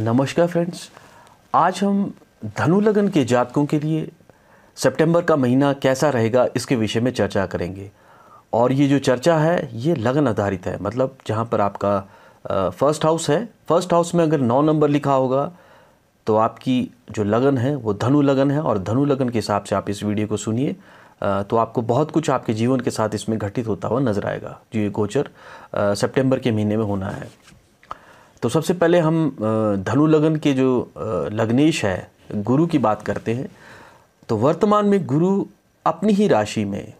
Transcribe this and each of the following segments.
नमस्कार फ्रेंड्स आज हम धनु लगन के जातकों के लिए सितंबर का महीना कैसा रहेगा इसके विषय में चर्चा करेंगे और ये जो चर्चा है ये लगन आधारित है मतलब जहाँ पर आपका फर्स्ट हाउस है फर्स्ट हाउस में अगर नौ नंबर लिखा होगा तो आपकी जो लगन है वो धनु लगन है और धनु लगन के हिसाब से आप इस वीडियो को सुनिए तो आपको बहुत कुछ आपके जीवन के साथ इसमें घटित होता हुआ नजर आएगा जो ये गोचर सितंबर के महीने में होना है तो सबसे पहले हम धनु लगन के जो लग्नेश है गुरु की बात करते हैं तो वर्तमान में गुरु अपनी ही राशि में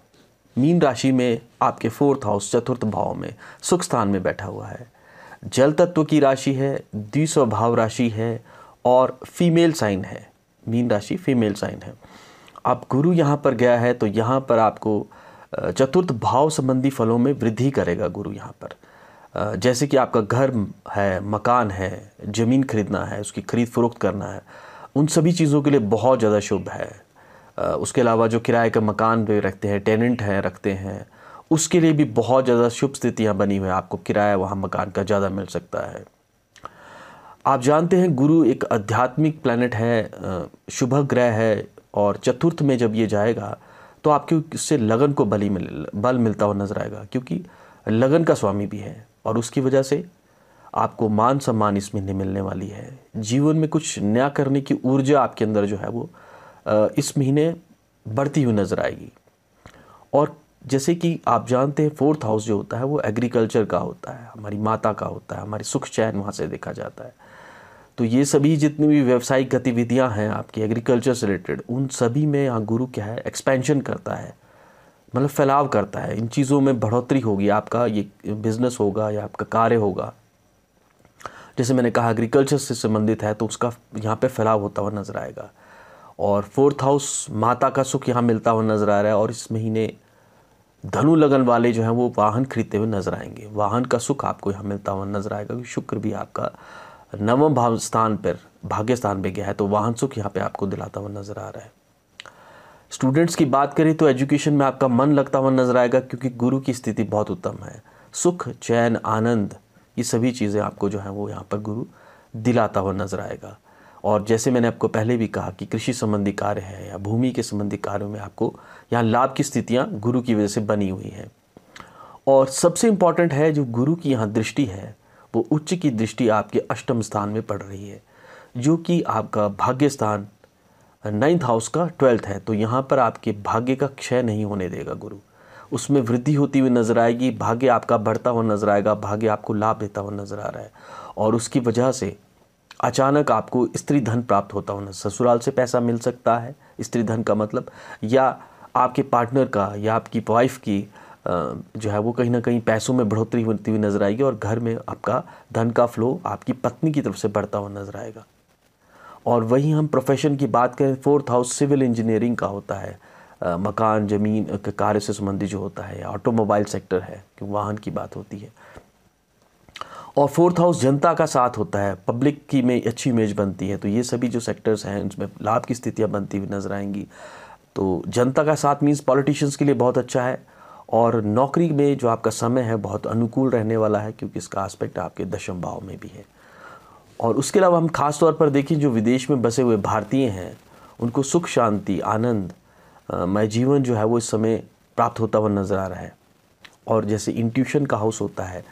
मीन राशि में आपके फोर्थ हाउस चतुर्थ भाव में सुख स्थान में बैठा हुआ है जल तत्व की राशि है द्विस्व भाव राशि है और फीमेल साइन है मीन राशि फीमेल साइन है आप गुरु यहाँ पर गया है तो यहाँ पर आपको चतुर्थ भाव संबंधी फलों में वृद्धि करेगा गुरु यहाँ पर जैसे कि आपका घर है मकान है ज़मीन खरीदना है उसकी ख़रीद फरोख्त करना है उन सभी चीज़ों के लिए बहुत ज़्यादा शुभ है उसके अलावा जो किराए का मकान भी रखते हैं टेनेंट हैं रखते हैं उसके लिए भी बहुत ज़्यादा शुभ स्थितियाँ बनी हुई हैं आपको किराया वहाँ मकान का ज़्यादा मिल सकता है आप जानते हैं गुरु एक आध्यात्मिक प्लानट है शुभ ग्रह है और चतुर्थ में जब ये जाएगा तो आपके उससे लगन को बली मिल बल मिलता हुआ नजर आएगा क्योंकि लगन का स्वामी भी है और उसकी वजह से आपको मान सम्मान इसमें नहीं मिलने वाली है जीवन में कुछ नया करने की ऊर्जा आपके अंदर जो है वो इस महीने बढ़ती हुई नज़र आएगी और जैसे कि आप जानते हैं फोर्थ हाउस जो होता है वो एग्रीकल्चर का होता है हमारी माता का होता है हमारी सुख चैन वहाँ से देखा जाता है तो ये सभी जितनी भी व्यावसायिक गतिविधियाँ हैं आपकी एग्रीकल्चर से रिलेटेड उन सभी में यहाँ गुरु क्या है एक्सपेंशन करता है मतलब फैलाव करता है इन चीज़ों में बढ़ोतरी होगी आपका ये बिज़नेस होगा या आपका कार्य होगा जैसे मैंने कहा एग्रीकल्चर से संबंधित है तो उसका यहाँ पे फैलाव होता हुआ नज़र आएगा और फोर्थ हाउस माता का सुख यहाँ मिलता हुआ नज़र आ रहा है और इस महीने धनु लगन वाले जो हैं वो वाहन खरीदते हुए नज़र आएंगे वाहन का सुख आपको यहाँ मिलता हुआ नज़र आएगा क्योंकि शुक्र भी आपका नवम भाव स्थान पर भाग्य स्थान पर गया है तो वाहन सुख यहाँ पे आपको दिलाता हुआ नज़र आ रहा है स्टूडेंट्स की बात करें तो एजुकेशन में आपका मन लगता हुआ नजर आएगा क्योंकि गुरु की स्थिति बहुत उत्तम है सुख चैन आनंद ये सभी चीज़ें आपको जो है वो यहाँ पर गुरु दिलाता हुआ नजर आएगा और जैसे मैंने आपको पहले भी कहा कि कृषि संबंधी कार्य है या भूमि के संबंधी कार्यों में आपको यहाँ लाभ की स्थितियाँ गुरु की वजह से बनी हुई हैं और सबसे इम्पॉर्टेंट है जो गुरु की यहाँ दृष्टि है वो उच्च की दृष्टि आपके अष्टम स्थान में पड़ रही है जो कि आपका भाग्य स्थान नाइन्थ हाउस का ट्वेल्थ है तो यहाँ पर आपके भाग्य का क्षय नहीं होने देगा गुरु उसमें वृद्धि होती हुई नज़र आएगी भाग्य आपका बढ़ता हुआ नज़र आएगा भाग्य आपको लाभ देता हुआ नज़र आ रहा है और उसकी वजह से अचानक आपको स्त्री धन प्राप्त होता होना ससुराल से पैसा मिल सकता है स्त्री धन का मतलब या आपके पार्टनर का या आपकी वाइफ की जो है वो कहीं ना कहीं पैसों में बढ़ोतरी होती हुई नज़र आएगी और घर में आपका धन का फ्लो आपकी पत्नी की तरफ से बढ़ता हुआ नज़र आएगा और वहीं हम प्रोफेशन की बात करें फोर्थ हाउस सिविल इंजीनियरिंग का होता है आ, मकान ज़मीन के कार्य से संबंधित जो होता है ऑटोमोबाइल सेक्टर है कि वाहन की बात होती है और फोर्थ हाउस जनता का साथ होता है पब्लिक की में अच्छी इमेज बनती है तो ये सभी जो सेक्टर्स हैं उसमें लाभ की स्थितियाँ बनती हुई नजर आएंगी तो जनता का साथ मीन्स पॉलिटिशियंस के लिए बहुत अच्छा है और नौकरी में जो आपका समय है बहुत अनुकूल रहने वाला है क्योंकि इसका आस्पेक्ट आपके दशम भाव में भी है और उसके अलावा हम खास तौर पर देखें जो विदेश में बसे हुए भारतीय हैं उनको सुख शांति आनंद मय जीवन जो है वो इस समय प्राप्त होता हुआ नज़र आ रहा है और जैसे इंट्यूशन का हाउस होता है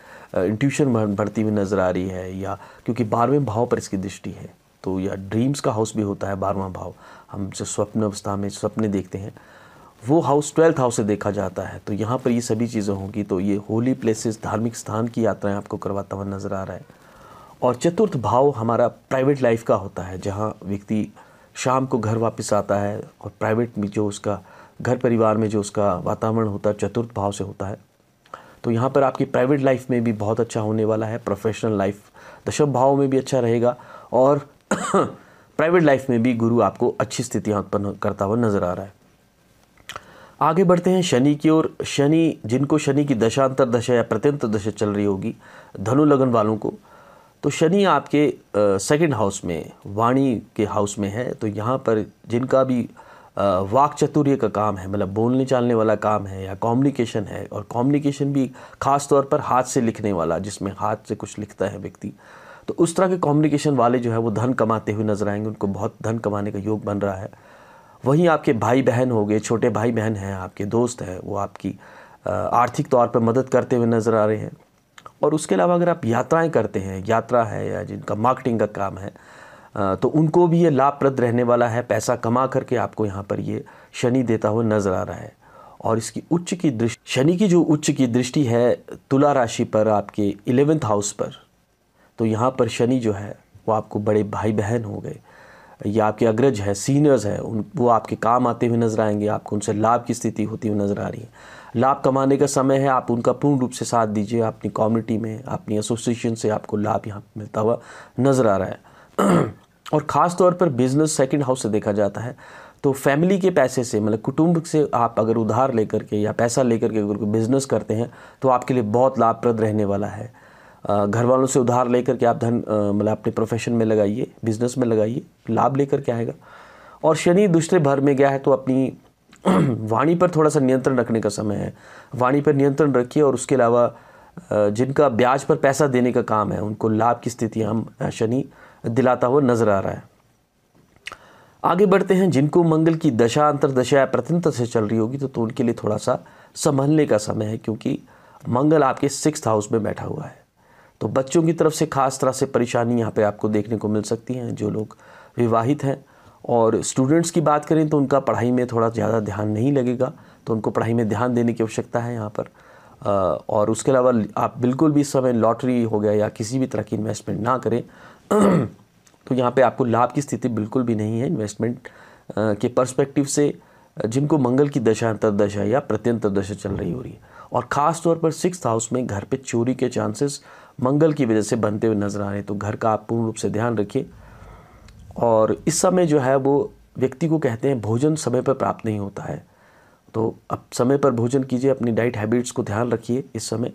इंट्यूशन बढ़ती हुई नज़र आ रही है या क्योंकि बारहवें भाव पर इसकी दृष्टि है तो या ड्रीम्स का हाउस भी होता है बारहवा भाव हम जो स्वप्न अवस्था में सपने देखते हैं वो हाउस ट्वेल्थ हाउस से देखा जाता है तो यहाँ पर ये सभी चीज़ें होंगी तो ये होली प्लेसेस धार्मिक स्थान की यात्राएं आपको करवाता हुआ नज़र आ रहा है और चतुर्थ भाव हमारा प्राइवेट लाइफ का होता है जहाँ व्यक्ति शाम को घर वापस आता है और प्राइवेट में जो उसका घर परिवार में जो उसका वातावरण होता है चतुर्थ भाव से होता है तो यहाँ पर आपकी प्राइवेट लाइफ में भी बहुत अच्छा होने वाला है प्रोफेशनल लाइफ दशम भाव में भी अच्छा रहेगा और प्राइवेट लाइफ में भी गुरु आपको अच्छी स्थितियाँ उत्पन्न करता हुआ नज़र आ रहा है आगे बढ़ते हैं शनि की ओर शनि जिनको शनि की दशांतर दशा या प्रत्यंतर दशा चल रही होगी धनु लगन वालों को तो शनि आपके सेकंड हाउस में वाणी के हाउस में है तो यहाँ पर जिनका भी वाक चतुर्य का काम है मतलब बोलने चालने वाला काम है या कम्युनिकेशन है और कम्युनिकेशन भी खास तौर पर हाथ से लिखने वाला जिसमें हाथ से कुछ लिखता है व्यक्ति तो उस तरह के कम्युनिकेशन वाले जो है वो धन कमाते हुए नजर आएंगे उनको बहुत धन कमाने का योग बन रहा है वहीं आपके भाई बहन हो गए छोटे भाई बहन हैं आपके दोस्त हैं वो आपकी आर्थिक तौर पर मदद करते हुए नज़र आ रहे हैं और उसके अलावा अगर आप यात्राएं करते हैं यात्रा है या जिनका मार्केटिंग का काम है तो उनको भी ये लाभप्रद रहने वाला है पैसा कमा करके आपको यहाँ पर ये शनि देता हुआ नज़र आ रहा है और इसकी उच्च की दृष्टि शनि की जो उच्च की दृष्टि है तुला राशि पर आपके इलेवेंथ हाउस पर तो यहाँ पर शनि जो है वो आपको बड़े भाई बहन हो गए या आपके अग्रज हैं सीनियर्स हैं उन वो आपके काम आते हुए नजर आएंगे आपको उनसे लाभ की स्थिति होती हुई नजर आ रही है लाभ कमाने का समय है आप उनका पूर्ण रूप से साथ दीजिए अपनी कम्युनिटी में अपनी एसोसिएशन से आपको लाभ यहाँ मिलता हुआ नज़र आ रहा है और ख़ास तौर पर बिजनेस सेकंड हाउस से देखा जाता है तो फैमिली के पैसे से मतलब कुटुंब से आप अगर उधार लेकर के या पैसा लेकर के अगर बिज़नेस करते हैं तो आपके लिए बहुत लाभप्रद रहने वाला है घर वालों से उधार लेकर के आप धन मतलब अपने प्रोफेशन में लगाइए बिजनेस में लगाइए लाभ लेकर के आएगा और शनि दूसरे भर में गया है तो अपनी वाणी पर थोड़ा सा नियंत्रण रखने का समय है वाणी पर नियंत्रण रखिए और उसके अलावा जिनका ब्याज पर पैसा देने का काम है उनको लाभ की स्थिति हम शनि दिलाता हुआ नजर आ रहा है आगे बढ़ते हैं जिनको मंगल की दशा अंतरदशा या प्रतिनता से चल रही होगी तो, तो उनके लिए थोड़ा सा संभलने का समय है क्योंकि मंगल आपके सिक्स हाउस में बैठा हुआ है तो बच्चों की तरफ से ख़ास तरह से परेशानी यहाँ पे आपको देखने को मिल सकती हैं जो लोग विवाहित हैं और स्टूडेंट्स की बात करें तो उनका पढ़ाई में थोड़ा ज़्यादा ध्यान नहीं लगेगा तो उनको पढ़ाई में ध्यान देने की आवश्यकता है यहाँ पर और उसके अलावा आप बिल्कुल भी समय लॉटरी हो गया या किसी भी तरह की इन्वेस्टमेंट ना करें तो यहाँ पे आपको लाभ की स्थिति बिल्कुल भी नहीं है इन्वेस्टमेंट के पर्सपेक्टिव से जिनको मंगल की दशा अंतरदशा या प्रत्यंतर दशा चल रही हो रही है और ख़ास तौर पर सिक्स हाउस में घर पे चोरी के चांसेस मंगल की वजह से बनते हुए नजर आ रहे हैं तो घर का आप पूर्ण रूप से ध्यान रखिए और इस समय जो है वो व्यक्ति को कहते हैं भोजन समय पर प्राप्त नहीं होता है तो अब समय पर भोजन कीजिए अपनी डाइट हैबिट्स को ध्यान रखिए इस समय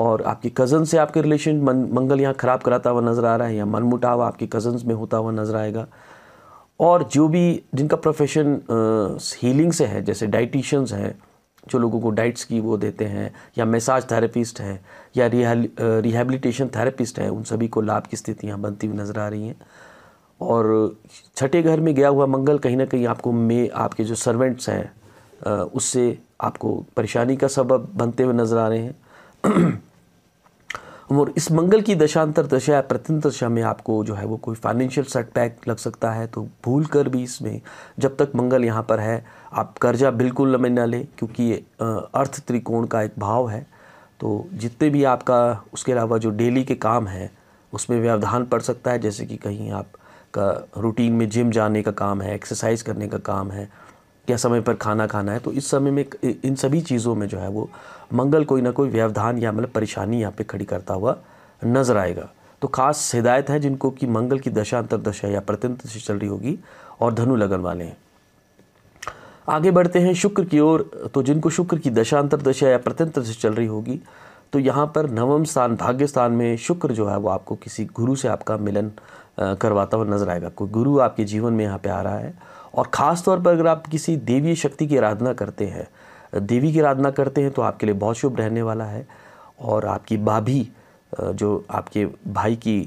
और आपके कज़न से आपके रिलेशन मंगल यहाँ ख़राब कराता हुआ नज़र आ रहा है या मनमुटाव आपके कज़न्स में होता हुआ नज़र आएगा और जो भी जिनका प्रोफेशन हीलिंग से है जैसे डाइटिशन्स हैं जो लोगों को डाइट्स की वो देते हैं या मैसाज थेरेपिस्ट हैं या रिहेबिलिटेशन थेरेपिस्ट हैं उन सभी को लाभ की स्थितियाँ बनती हुई नज़र आ रही हैं और छठे घर में गया हुआ मंगल कहीं ना कहीं आपको मे आपके जो सर्वेंट्स हैं उससे आपको परेशानी का सबब बनते हुए नज़र आ रहे हैं और इस मंगल की दशांतर दशा या प्रथम दशा में आपको जो है वो कोई फाइनेंशियल सेटबैक लग सकता है तो भूल कर भी इसमें जब तक मंगल यहाँ पर है आप कर्जा बिल्कुल न ना लें क्योंकि ये अर्थ त्रिकोण का एक भाव है तो जितने भी आपका उसके अलावा जो डेली के काम है उसमें व्यवधान पड़ सकता है जैसे कि कहीं आप का रूटीन में जिम जाने का काम है एक्सरसाइज करने का काम है क्या समय पर खाना खाना है तो इस समय में इन सभी चीज़ों में जो है वो मंगल कोई ना कोई व्यवधान या मतलब परेशानी यहाँ पे खड़ी करता हुआ नज़र आएगा तो खास हिदायत है जिनको कि मंगल की दशा अंतरदशा या प्रत्यंत से चल रही होगी और धनु लगन वाले हैं आगे बढ़ते हैं शुक्र की ओर तो जिनको शुक्र की दशा अंतरदशा या प्रत्यंत से चल रही होगी तो यहाँ पर नवम स्थान भाग्य स्थान में शुक्र जो है वो आपको किसी गुरु से आपका मिलन करवाता हुआ नजर आएगा कोई गुरु आपके जीवन में यहाँ पे आ रहा है और ख़ास तौर पर अगर आप किसी देवी शक्ति की आराधना करते हैं देवी की आराधना करते हैं तो आपके लिए बहुत शुभ रहने वाला है और आपकी भाभी जो आपके भाई की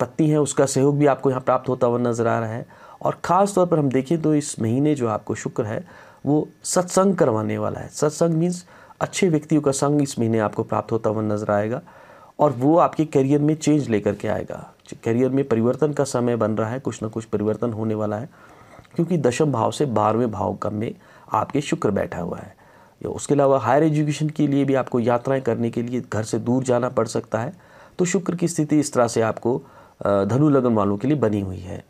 पत्नी है उसका सहयोग भी आपको यहाँ प्राप्त होता हुआ नज़र आ रहा है और ख़ास तौर पर हम देखें तो इस महीने जो आपको शुक्र है वो सत्संग करवाने वाला है सत्संग मीन्स अच्छे व्यक्तियों का संग इस महीने आपको प्राप्त होता हुआ नज़र आएगा और वो आपके करियर में चेंज लेकर के आएगा करियर में परिवर्तन का समय बन रहा है कुछ ना कुछ परिवर्तन होने वाला है क्योंकि दशम भाव से बारहवें भाव का में आपके शुक्र बैठा हुआ है उसके अलावा हायर एजुकेशन के लिए भी आपको यात्राएं करने के लिए घर से दूर जाना पड़ सकता है तो शुक्र की स्थिति इस तरह से आपको धनु लगन वालों के लिए बनी हुई है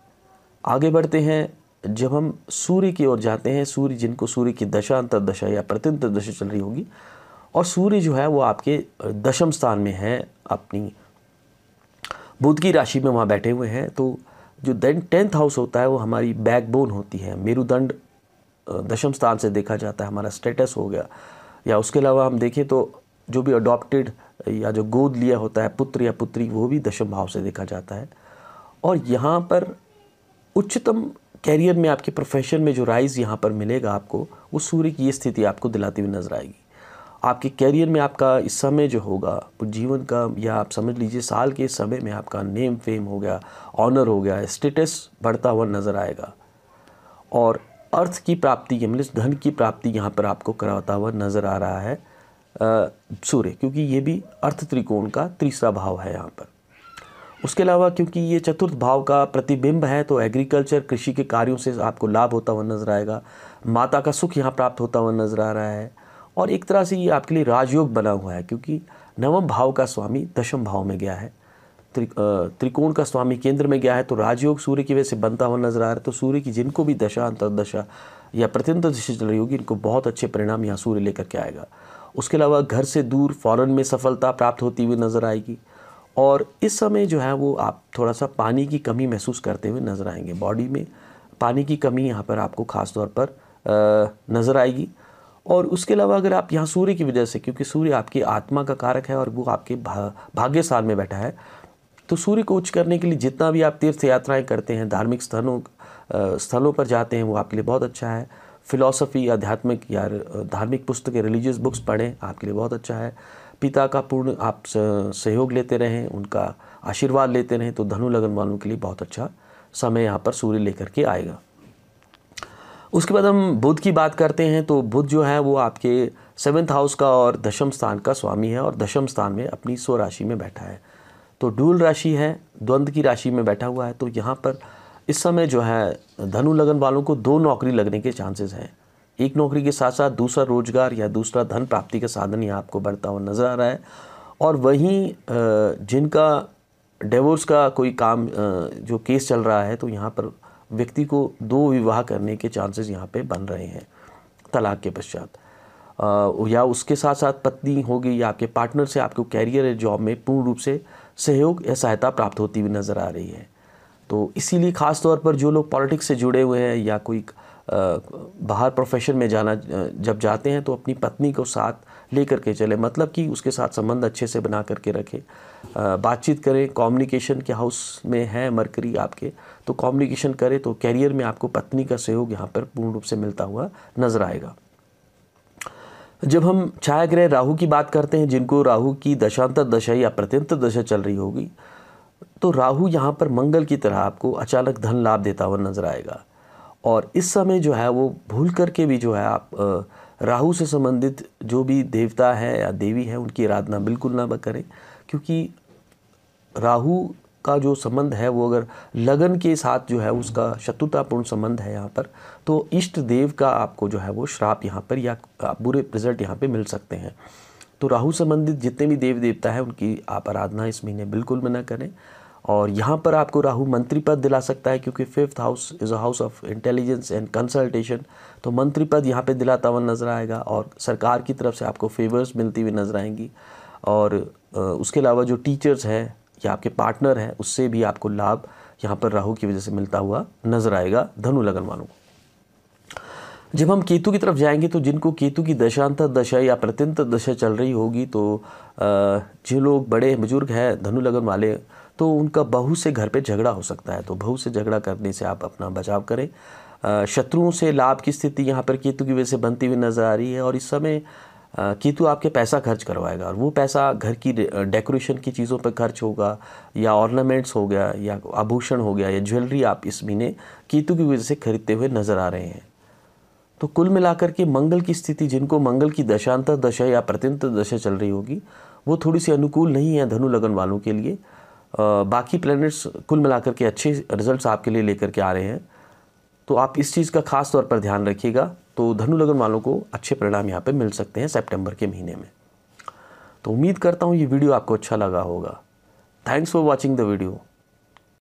आगे बढ़ते हैं जब हम सूर्य की ओर जाते हैं सूर्य जिनको सूर्य की दशा अंतरदशा या प्रत्यंत दशा चल रही होगी और सूर्य जो है वो आपके दशम स्थान में है अपनी बुध की राशि में वहाँ बैठे हुए हैं तो जो देन टेंथ हाउस होता है वो हमारी बैकबोन होती है मेरुदंड दशम स्थान से देखा जाता है हमारा स्टेटस हो गया या उसके अलावा हम देखें तो जो भी अडॉप्टेड या जो गोद लिया होता है पुत्र या पुत्री वो भी दशम भाव से देखा जाता है और यहाँ पर उच्चतम कैरियर में आपके प्रोफेशन में जो राइज़ यहाँ पर मिलेगा आपको वो सूर्य की ये स्थिति आपको दिलाती हुई नजर आएगी आपके कैरियर में आपका इस समय जो होगा जीवन का या आप समझ लीजिए साल के समय में आपका नेम फेम हो गया ऑनर हो गया स्टेटस बढ़ता हुआ नज़र आएगा और अर्थ की प्राप्ति के मतलब धन की प्राप्ति यहाँ पर आपको कराता हुआ नज़र आ रहा है सूर्य क्योंकि ये भी अर्थ त्रिकोण का तीसरा भाव है यहाँ पर उसके अलावा क्योंकि ये चतुर्थ भाव का प्रतिबिंब है तो एग्रीकल्चर कृषि के कार्यों से आपको लाभ होता हुआ नजर आएगा माता का सुख यहाँ प्राप्त होता हुआ नजर आ रहा है और एक तरह से ये आपके लिए राजयोग बना हुआ है क्योंकि नवम भाव का स्वामी दशम भाव में गया है त्रि, त्रिकोण का स्वामी केंद्र में गया है तो राजयोग सूर्य की वजह से बनता हुआ नजर आ रहा है तो सूर्य की जिनको भी दशा अंतर्दशा या दशा चल रही होगी इनको बहुत अच्छे परिणाम यहाँ सूर्य लेकर के आएगा उसके अलावा घर से दूर फ़ौरन में सफलता प्राप्त होती हुई नज़र आएगी और इस समय जो है वो आप थोड़ा सा पानी की कमी महसूस करते हुए नज़र आएंगे बॉडी में पानी की कमी यहाँ पर आपको खासतौर पर नज़र आएगी और उसके अलावा अगर आप यहाँ सूर्य की वजह से क्योंकि सूर्य आपकी आत्मा का कारक है और वो आपके भा, भाग्य साल में बैठा है तो सूर्य को उच्च करने के लिए जितना भी आप तीर्थ यात्राएं करते हैं धार्मिक स्थलों स्थलों पर जाते हैं वो आपके लिए बहुत अच्छा है फिलॉसफी आध्यात्मिक या धार्मिक पुस्तकें रिलीजियस बुक्स पढ़ें आपके लिए बहुत अच्छा है पिता का पूर्ण आप सहयोग लेते रहें उनका आशीर्वाद लेते रहें तो धनु लगन वालों के लिए बहुत अच्छा समय यहाँ पर सूर्य लेकर के आएगा उसके बाद हम बुद्ध की बात करते हैं तो बुध जो है वो आपके सेवन्थ हाउस का और दशम स्थान का स्वामी है और दशम स्थान में अपनी स्व राशि में बैठा है तो डूल राशि है द्वंद्व की राशि में बैठा हुआ है तो यहाँ पर इस समय जो है धनु लगन वालों को दो नौकरी लगने के चांसेस हैं एक नौकरी के साथ साथ दूसरा रोजगार या दूसरा धन प्राप्ति का साधन यहाँ आपको बढ़ता हुआ नज़र आ रहा है और वहीं जिनका डिवोर्स का कोई काम जो केस चल रहा है तो यहाँ पर व्यक्ति को दो विवाह करने के चांसेस यहाँ पे बन रहे हैं तलाक के पश्चात या उसके साथ साथ पत्नी होगी या आपके पार्टनर से आपको कैरियर या जॉब में पूर्ण रूप से सहयोग या सहायता प्राप्त होती हुई नज़र आ रही है तो इसीलिए ख़ास तौर पर जो लोग पॉलिटिक्स से जुड़े हुए हैं या कोई बाहर प्रोफेशन में जाना जब जाते हैं तो अपनी पत्नी को साथ ले करके चले मतलब कि उसके साथ संबंध अच्छे से बना करके रखें बातचीत करें कम्युनिकेशन के हाउस में है मरकरी आपके तो कम्युनिकेशन करें तो कैरियर में आपको पत्नी का सहयोग यहाँ पर पूर्ण रूप से मिलता हुआ नजर आएगा जब हम छायाग्रह राहु की बात करते हैं जिनको राहु की दशांतर दशा या प्रत्यंतर दशा चल रही होगी तो राहु यहाँ पर मंगल की तरह आपको अचानक धन लाभ देता हुआ नजर आएगा और इस समय जो है वो भूल करके भी जो है आप राहु से संबंधित जो भी देवता है या देवी है उनकी आराधना बिल्कुल ना करें क्योंकि राहु का जो संबंध है वो अगर लगन के साथ जो है उसका शत्रुतापूर्ण संबंध है यहाँ पर तो इष्ट देव का आपको जो है वो श्राप यहाँ पर या बुरे रिजल्ट यहाँ पे मिल सकते हैं तो राहु संबंधित जितने भी देव देवता है उनकी आप आराधना इस महीने बिल्कुल मना करें और यहाँ पर आपको राहु मंत्री पद दिला सकता है क्योंकि fifth house is a house of intelligence and consultation तो मंत्री पद यहाँ पे दिलाता हुआ नज़र आएगा और सरकार की तरफ से आपको फेवर्स मिलती हुई नज़र आएंगी और उसके अलावा जो टीचर्स हैं या आपके पार्टनर हैं उससे भी आपको लाभ यहाँ पर राहु की वजह से मिलता हुआ नज़र आएगा धनु लगन वालों को जब हम केतु की तरफ जाएंगे तो जिनको केतु की दशांतर दशा या प्रत्यंतर दशा चल रही होगी तो जो लोग बड़े बुजुर्ग हैं धनु लगन वाले तो उनका बहू से घर पे झगड़ा हो सकता है तो बहू से झगड़ा करने से आप अपना बचाव करें शत्रुओं से लाभ की स्थिति यहाँ पर केतु की वजह से बनती हुई नज़र आ रही है और इस समय केतु आपके पैसा खर्च करवाएगा और वो पैसा घर की डेकोरेशन की चीज़ों पर खर्च होगा या ऑर्नामेंट्स हो गया या आभूषण हो गया या ज्वेलरी आप इस महीने केतु की वजह से खरीदते हुए नज़र आ रहे हैं तो कुल मिलाकर के मंगल की स्थिति जिनको मंगल की दशांतर दशा या प्रत्यंत दशा चल रही होगी वो थोड़ी सी अनुकूल नहीं है धनु लगन वालों के लिए बाकी प्लैनेट्स कुल मिलाकर के अच्छे रिजल्ट्स आपके लिए लेकर के आ रहे हैं तो आप इस चीज़ का खास तौर पर ध्यान रखिएगा तो धनु लगन वालों को अच्छे परिणाम यहाँ पर मिल सकते हैं सेप्टेम्बर के महीने में तो उम्मीद करता हूँ ये वीडियो आपको अच्छा लगा होगा thanks for watching the video